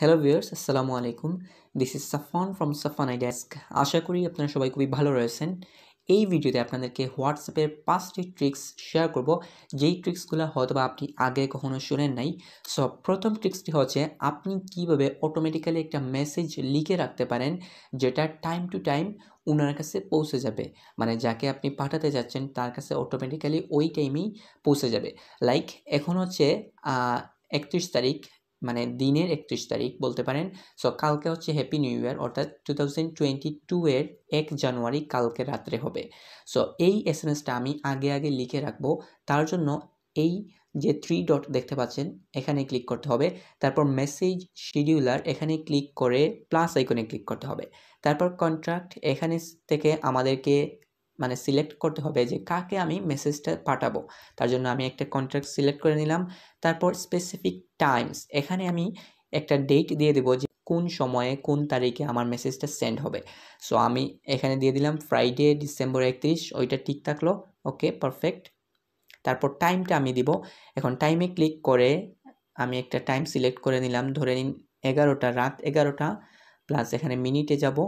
hello viewers আসসালামু আলাইকুম this is Safan from Safan I desk আশা করি আপনারা সবাই খুবই ভালো রয়েছেন এই ভিডিওতে আপনাদেরকে হোয়াটসঅ্যাপের পাঁচটি ট্রিক্স শেয়ার করব যেই ট্রিক্সগুলো হয়তো বা আপনি আগে কখনো শুনেন নাই সো প্রথম ট্রিক্সটি হচ্ছে আপনি কিভাবে অটোমেটিক্যালি একটা মেসেজ লিখে রাখতে পারেন যেটা টাইম টু টাইম ওনার কাছে পৌঁছে যাবে মানে যাকে আপনি পাঠাতে যাচ্ছেন তার কাছে অটোমেটিক্যালি ওই টাইমেই পৌঁছে যাবে লাইক এখন হচ্ছে একত্রিশ তারিখ মানে দিনের একত্রিশ তারিখ বলতে পারেন সো কালকে হচ্ছে হ্যাপি নিউ ইয়ার অর্থাৎ টু থাউজেন্ড টোয়েন্টি টু এর এক জানুয়ারি কালকে রাত্রে হবে সো এই এস এম এসটা আমি আগে আগে লিখে রাখবো তার জন্য এই যে থ্রি ডট দেখতে পাচ্ছেন এখানে ক্লিক করতে হবে তারপর মেসেজ শিডিউলার এখানে ক্লিক করে প্লাস আইকনে ক্লিক করতে হবে তারপর কন্ট্রাক্ট এখানে থেকে আমাদেরকে মানে সিলেক্ট করতে হবে যে কাকে আমি মেসেজটা পাঠাবো তার জন্য আমি একটা কন্ট্রাক্ট সিলেক্ট করে নিলাম তারপর স্পেসিফিক টাইমস এখানে আমি একটা ডেট দিয়ে দেবো যে কোন সময়ে কোন তারিখে আমার মেসেজটা সেন্ড হবে সো আমি এখানে দিয়ে দিলাম ফ্রাইডে ডিসেম্বর একত্রিশ ওইটা ঠিক থাকলো ওকে পারফেক্ট তারপর টাইমটা আমি দিব এখন টাইমে ক্লিক করে আমি একটা টাইম সিলেক্ট করে নিলাম ধরে নিন এগারোটা রাত এগারোটা প্লাস এখানে মিনিটে যাব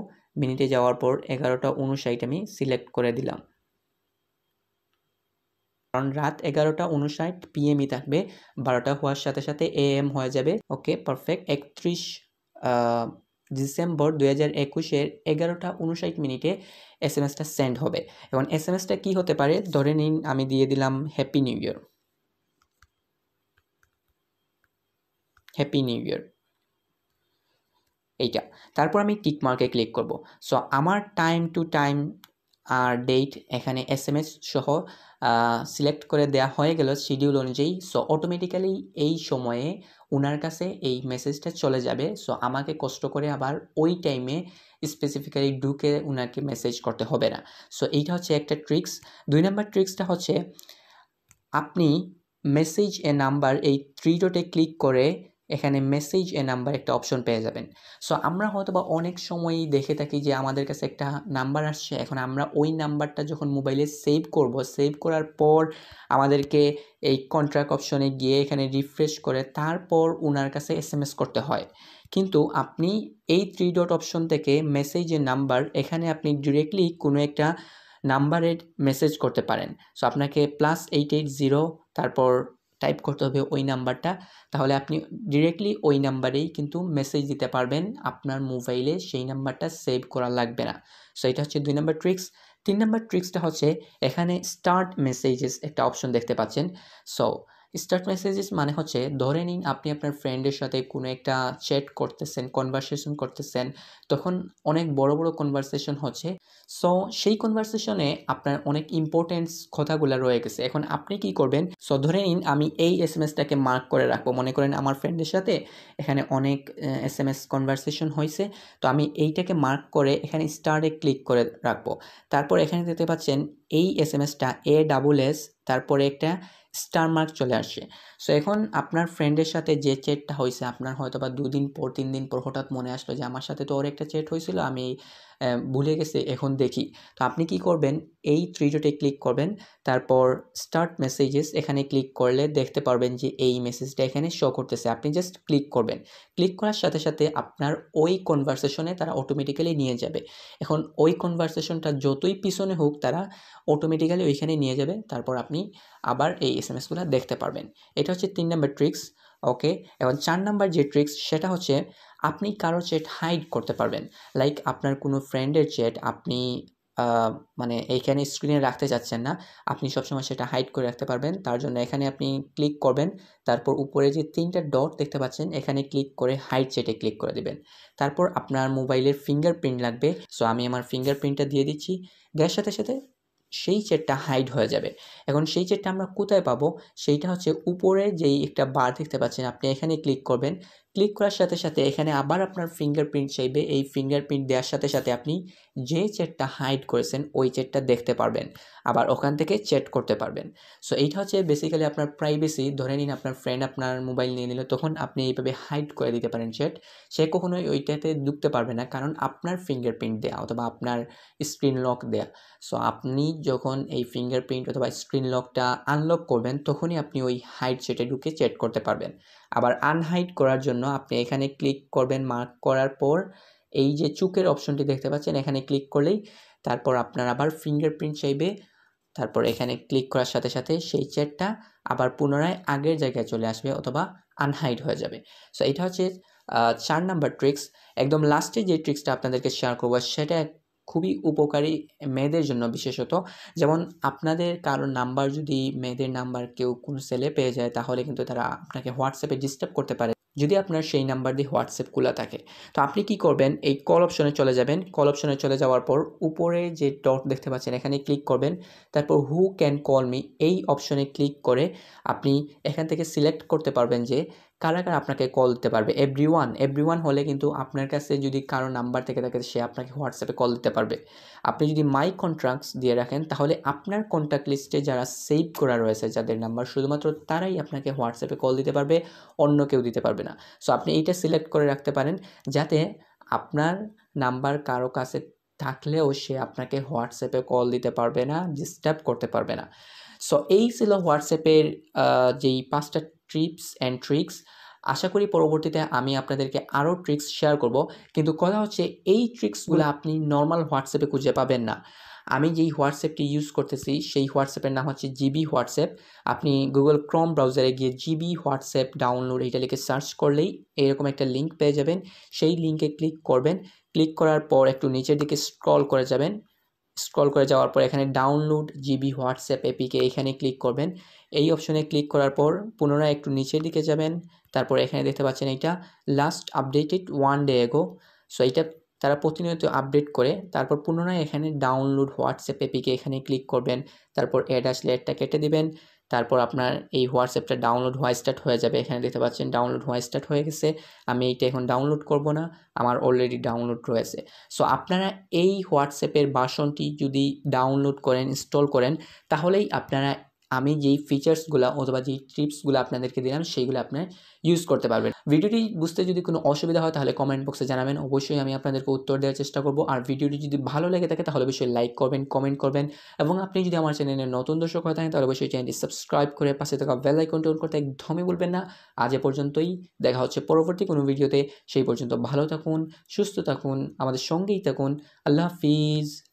মিনিটে যাওয়ার পর এগারোটা উনষাট আমি সিলেক্ট করে দিলাম কারণ রাত এগারোটা উনষাট পিএমই থাকবে বারোটা হওয়ার সাথে সাথে এ এম হয়ে যাবে ওকে পারফেক্ট একত্রিশ ডিসেম্বর দুই হাজার একুশের এগারোটা উনষাট মিনিটে এস এম এসটা সেন্ড হবে এখন এস এম এসটা কী হতে পারে ধরে নিন আমি দিয়ে দিলাম happy new year happy new year এইটা তারপর আমি টিক মার্কে ক্লিক করব সো আমার টাইম টু টাইম আর ডেট এখানে এস এম এস সহ সিলেক্ট করে দেয়া হয়ে গেল শিডিউল অনুযায়ী সো অটোমেটিক্যালি এই সময়ে ওনার কাছে এই মেসেজটা চলে যাবে সো আমাকে কষ্ট করে আবার ওই টাইমে স্পেসিফিক্যালি ঢুকে ওনাকে মেসেজ করতে হবে না সো এইটা হচ্ছে একটা ট্রিক্স দুই নম্বর ট্রিক্সটা হচ্ছে আপনি মেসেজ এ নাম্বার এই থ্রি ডটে ক্লিক করে এখানে মেসেজ এ নাম্বার একটা অপশন পেয়ে যাবেন সো আমরা হয়তো বা অনেক সময়ই দেখে থাকি যে আমাদের কাছে একটা নাম্বার আসছে এখন আমরা ওই নাম্বারটা যখন মোবাইলে সেভ করব সেভ করার পর আমাদেরকে এই কন্ট্রাক্ট অপশনে গিয়ে এখানে রিফ্রেশ করে তারপর ওনার কাছে এস করতে হয় কিন্তু আপনি এই থ্রি ডট অপশন থেকে মেসেজের নাম্বার এখানে আপনি ডিরেক্টলি কোনো একটা নাম্বারের মেসেজ করতে পারেন সো আপনাকে প্লাস এইট এইট জিরো তারপর টাইপ করতে হবে ওই নাম্বারটা তাহলে আপনি ডিরেক্টলি ওই নাম্বারেই কিন্তু মেসেজ দিতে পারবেন আপনার মোবাইলে সেই নাম্বারটা সেভ করা লাগবে না সো এটা হচ্ছে দুই নাম্বার ট্রিক্স তিন নাম্বার ট্রিক্সটা হচ্ছে এখানে স্টার্ট মেসেজেস একটা অপশন দেখতে পাচ্ছেন সো স্টার্ট মেসেজেস মানে হচ্ছে ধরে নিন আপনি আপনার ফ্রেন্ডের সাথে কোনো একটা চ্যাট করতেছেন কনভারসেশন করতেছেন তখন অনেক বড় বড় কনভারসেশন হচ্ছে সো সেই কনভারসেশনে আপনার অনেক ইম্পর্টেন্স কথাগুলো রয়ে গেছে এখন আপনি কি করবেন সো ধরে নিন আমি এই এস এম এসটাকে মার্ক করে রাখবো মনে করেন আমার ফ্রেন্ডের সাথে এখানে অনেক এস এম এস কনভারসেশন হয়েছে তো আমি এইটাকে মার্ক করে এখানে স্টারে ক্লিক করে রাখবো তারপর এখানে দেখতে পাচ্ছেন এই এস এম এসটা এ ডাবল এস তারপরে একটা স্টার মার্ক চলে আসছে সো এখন আপনার ফ্রেন্ডের সাথে যে চেটটা হয়েছে আপনার হয়তো বা দুদিন পর তিন দিন পর হঠাৎ মনে আসলো যে আমার সাথে তো ওর একটা চেট হয়েছিল আমি ভুলে গেছি এখন দেখি তো আপনি কি করবেন এই ত্রিজোটে ক্লিক করবেন তারপর স্টার্ট মেসেজেস এখানে ক্লিক করলে দেখতে পারবেন যে এই মেসেজটা এখানে শো করতেছে আপনি জাস্ট ক্লিক করবেন ক্লিক করার সাথে সাথে আপনার ওই কনভারসেশনে তারা অটোমেটিক্যালি নিয়ে যাবে এখন ওই কনভারসেশনটা যতই পিছনে হোক তারা অটোমেটিক্যালি ওইখানে নিয়ে যাবে তারপর আপনি আবার এই এস এম এসগুলো দেখতে পারবেন এটা হচ্ছে তিন নম্বর ট্রিক্স ওকে এবং চার নাম্বার যে ট্রিক্স সেটা হচ্ছে আপনি কারো চ্যাট হাইড করতে পারবেন লাইক আপনার কোনো ফ্রেন্ডের চ্যাট আপনি মানে এইখানে স্ক্রিনে রাখতে চাচ্ছেন না আপনি সবসময় সেটা হাইড করে রাখতে পারবেন তার জন্য এখানে আপনি ক্লিক করবেন তারপর উপরে যে তিনটা ডট দেখতে পাচ্ছেন এখানে ক্লিক করে হাইড চেটে ক্লিক করে দেবেন তারপর আপনার মোবাইলের ফিঙ্গার প্রিন্ট লাগবে সো আমি আমার ফিঙ্গার প্রিন্টটা দিয়ে দিচ্ছি দেওয়ার সাথে সাথে সেই চেটটা হাইড হয়ে যাবে এখন সেই চেটটা আমরা কোথায় পাবো সেইটা হচ্ছে উপরে যেই একটা বার দেখতে পাচ্ছেন আপনি এখানে ক্লিক করবেন ক্লিক করার সাথে সাথে এখানে আবার আপনার ফিঙ্গারপ্রিন্ট চাইবে এই ফিঙ্গারপ্রিন্ট দেওয়ার সাথে সাথে আপনি যে চেটটা হাইড করেছেন ওই চেটটা দেখতে পারবেন আবার ওখান থেকে চেট করতে পারবেন সো এইটা হচ্ছে বেসিক্যালি আপনার প্রাইভেসি ধরে নিন আপনার ফ্রেন্ড আপনার মোবাইল নিয়ে নিল তখন আপনি এইভাবে হাইড করে দিতে পারেন চেট সে কখনোই ওইটাতে ঢুকতে পারবে না কারণ আপনার ফিঙ্গারপ্রিন্ট দেওয়া অথবা আপনার স্ক্রিন লক দেয়া সো আপনি যখন এই ফিঙ্গারপ্রিন্ট অথবা স্ক্রিন লকটা আনলক করবেন তখনই আপনি ওই হাইড চেটে ঢুকে চেট করতে পারবেন আবার আনহাইড করার জন্য আপনি এখানে ক্লিক করবেন মার্ক করার পর এই যে চুকের অপশনটি দেখতে পাচ্ছেন এখানে ক্লিক করলেই তারপর আপনার আবার ফিঙ্গারপ্রিন্ট চাইবে তারপর এখানে ক্লিক করার সাথে সাথে সেই চেয়ারটা আবার পুনরায় আগের জায়গায় চলে আসবে অথবা আনহাইড হয়ে যাবে সো এটা হচ্ছে চার নাম্বার ট্রিক্স একদম লাস্টে যে ট্রিক্সটা আপনাদেরকে শেয়ার করবো সেটা খুবই উপকারী মেয়েদের জন্য বিশেষত যেমন আপনাদের কারো নাম্বার যদি মেয়েদের নাম্বার কেউ কোনো সেলে পেয়ে যায় তাহলে কিন্তু তারা আপনাকে হোয়াটসঅ্যাপে ডিস্টার্ব করতে পারে যদি আপনার সেই নাম্বার দিয়ে হোয়াটসঅ্যাপ খোলা থাকে তো আপনি কি করবেন এই কল অপশনে চলে যাবেন কল অপশনে চলে যাওয়ার পর উপরে যে ডট দেখতে পাচ্ছেন এখানে ক্লিক করবেন তারপর হু ক্যান কল মি এই অপশনে ক্লিক করে আপনি এখান থেকে সিলেক্ট করতে পারবেন যে কারা কারা আপনাকে কল দিতে পারবে এভরি ওয়ান এভরি ওয়ান হলে কিন্তু আপনার কাছে যদি কারো নাম্বার থেকে থাকে সে আপনাকে হোয়াটসঅ্যাপে কল দিতে পারবে আপনি যদি মাই কন্ট্রাক্টস দিয়ে রাখেন তাহলে আপনার কন্ট্যাক্ট লিস্টে যারা সেভ করা রয়েছে যাদের নাম্বার শুধুমাত্র তারাই আপনাকে হোয়াটসঅ্যাপে কল দিতে পারবে অন্য কেউ দিতে পারবে না সো আপনি এইটা সিলেক্ট করে রাখতে পারেন যাতে আপনার নাম্বার কারো কাছে থাকলেও সে আপনাকে হোয়াটসঅ্যাপে কল দিতে পারবে না ডিস্টার্ব করতে পারবে না সো এই ছিল হোয়াটসঅ্যাপের যেই পাঁচটা টিপস অ্যান্ড ট্রিক্স আশা করি পরবর্তীতে আমি আপনাদেরকে আরও ট্রিক্স শেয়ার করব কিন্তু কথা হচ্ছে এই ট্রিক্সগুলো আপনি নর্মাল হোয়াটসঅ্যাপে খুঁজে পাবেন না আমি যেই হোয়াটসঅ্যাপটি ইউজ করতেছি সেই হোয়াটসঅ্যাপের নাম হচ্ছে জিবি হোয়াটসঅ্যাপ আপনি গুগল ক্রোম ব্রাউজারে গিয়ে জিবি হোয়াটসঅ্যাপ ডাউনলোড এইটা লিখে সার্চ করলেই এরকম একটা লিঙ্ক পেয়ে যাবেন সেই লিঙ্কে ক্লিক করবেন ক্লিক করার পর একটু নিচের দিকে স্ক্রল করে যাবেন স্ক্রল করে যাওয়ার পর এখানে ডাউনলোড জিবি হোয়াটসঅ্যাপ এপিকে এখানে ক্লিক করবেন এই অপশনে ক্লিক করার পর পুনরায় একটু নিচের দিকে যাবেন তারপর এখানে দেখতে পাচ্ছেন এটা last updated one day ago so এটা তারা প্রতিনিয়ত আপডেট করে তারপর পুনরায় এখানে ডাউনলোড হোয়াটসঅ্যাপ এপিকে এখানে ক্লিক করবেন তারপর অ্যাড আসলে অ্যাডটা কেটে দিবেন তারপর আপনার এই হোয়াটসঅ্যাপটা ডাউনলোড হওয়া স্টার্ট হয়ে যাবে এখানে দেখতে পাচ্ছেন ডাউনলোড হওয়া স্টার্ট হয়ে গেছে আমি এইটা এখন ডাউনলোড করব না আমার অলরেডি ডাউনলোড রয়েছে সো আপনারা এই হোয়াটসঅ্যাপের বাসনটি যদি ডাউনলোড করেন ইনস্টল করেন তাহলেই আপনারা আমি যেই ফিচার্সগুলো অথবা যেই টিপসগুলো আপনাদেরকে দিলাম সেইগুলো আপনার ইউজ করতে পারবেন ভিডিওটি বুঝতে যদি কোনো অসুবিধা হয় তাহলে কমেন্ট বক্সে জানাবেন অবশ্যই আমি আপনাদেরকে উত্তর দেওয়ার চেষ্টা করব আর ভিডিওটি যদি ভালো লেগে থাকে তাহলে অবশ্যই লাইক করবেন কমেন্ট করবেন এবং আপনি যদি আমার চ্যানেলে নতুন দর্শক হয়ে থাকেন তাহলে অবশ্যই চ্যানেলটি সাবস্ক্রাইব করে পাশে থাকা বেল আইকনটি অন করতে একদমই বলবেন না আজ এ পর্যন্তই দেখা হচ্ছে পরবর্তী কোনো ভিডিওতে সেই পর্যন্ত ভালো থাকুন সুস্থ থাকুন আমাদের সঙ্গেই থাকুন আল্লাহ হাফিজ